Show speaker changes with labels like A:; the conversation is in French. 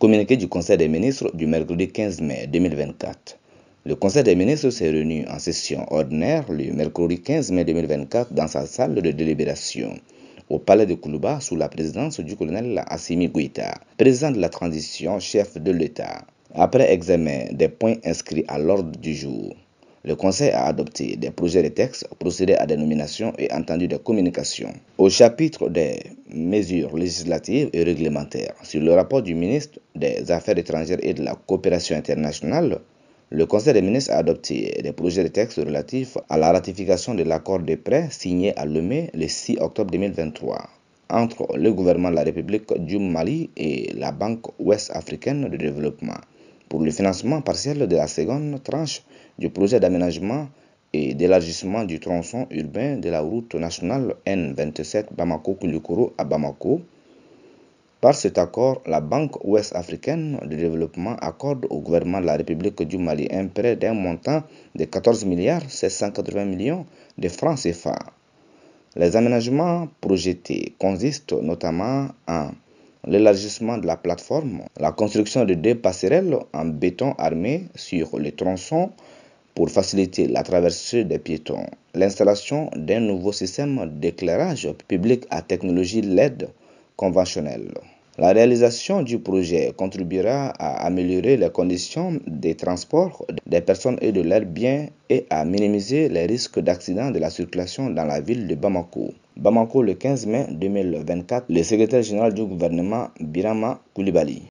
A: Communiqué du Conseil des ministres du mercredi 15 mai 2024. Le Conseil des ministres s'est réuni en session ordinaire le mercredi 15 mai 2024 dans sa salle de délibération au palais de Koulouba sous la présidence du colonel Assimi Guita, président de la transition, chef de l'État. Après examen des points inscrits à l'ordre du jour, le Conseil a adopté des projets de texte, procédé à des nominations et entendu des communications. Au chapitre des mesures législatives et réglementaires. Sur le rapport du ministre des Affaires étrangères et de la coopération internationale, le Conseil des ministres a adopté des projets de texte relatifs à la ratification de l'accord de prêt signé à Lomé le 6 octobre 2023 entre le gouvernement de la République du Mali et la Banque ouest-africaine de développement pour le financement partiel de la seconde tranche du projet d'aménagement et d'élargissement du tronçon urbain de la route nationale N27 Bamako-Koulikoro à Bamako. Par cet accord, la Banque ouest-africaine de développement accorde au gouvernement de la République du Mali un prêt d'un montant de 14 milliards millions de francs CFA. Les aménagements projetés consistent notamment en l'élargissement de la plateforme, la construction de deux passerelles en béton armé sur les tronçons pour faciliter la traversée des piétons. L'installation d'un nouveau système d'éclairage public à technologie LED conventionnelle. La réalisation du projet contribuera à améliorer les conditions des transports des personnes et de leurs biens et à minimiser les risques d'accidents de la circulation dans la ville de Bamako. Bamako le 15 mai 2024, le secrétaire général du gouvernement Birama Koulibaly.